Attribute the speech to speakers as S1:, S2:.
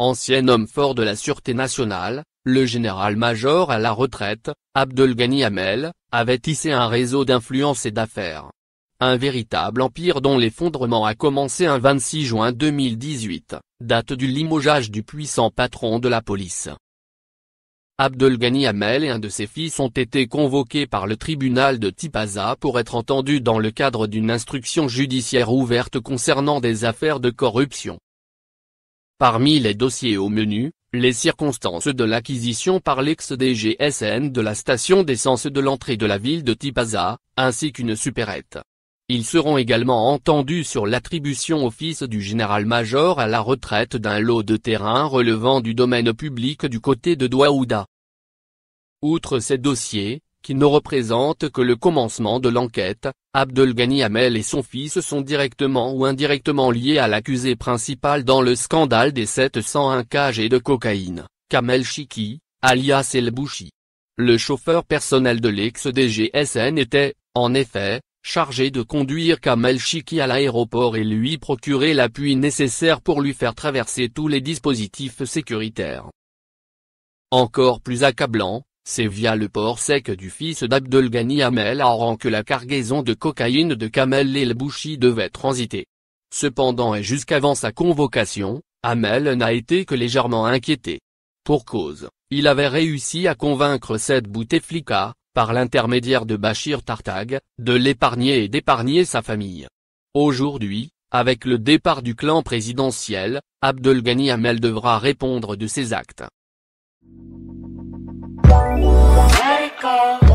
S1: ancien homme fort de la Sûreté nationale, le général-major à la retraite, Abdelghani Hamel, avait tissé un réseau d'influence et d'affaires. Un véritable empire dont l'effondrement a commencé un 26 juin 2018, date du limogeage du puissant patron de la police. Abdelghani Hamel et un de ses fils ont été convoqués par le tribunal de Tipaza pour être entendus dans le cadre d'une instruction judiciaire ouverte concernant des affaires de corruption. Parmi les dossiers au menu, les circonstances de l'acquisition par l'ex-DGSN de la station d'essence de l'entrée de la ville de Tipaza, ainsi qu'une supérette. Ils seront également entendus sur l'attribution office du général-major à la retraite d'un lot de terrain relevant du domaine public du côté de Douaouda. Outre ces dossiers, qui ne représente que le commencement de l'enquête, Abdelghani Hamel et son fils sont directement ou indirectement liés à l'accusé principal dans le scandale des 701 kg de cocaïne, Kamel Chiki, alias El Bouchi. Le chauffeur personnel de l'ex-DGSN était, en effet, chargé de conduire Kamel Chiki à l'aéroport et lui procurer l'appui nécessaire pour lui faire traverser tous les dispositifs sécuritaires. Encore plus accablant, c'est via le port sec du fils d'Abdelghani Hamel Oran que la cargaison de cocaïne de Kamel El Bouchi devait transiter. Cependant et jusqu'avant sa convocation, amel n'a été que légèrement inquiété. Pour cause, il avait réussi à convaincre cette Bouteflika, par l'intermédiaire de Bachir Tartag, de l'épargner et d'épargner sa famille. Aujourd'hui, avec le départ du clan présidentiel, Abdelghani Hamel devra répondre de ses actes. call.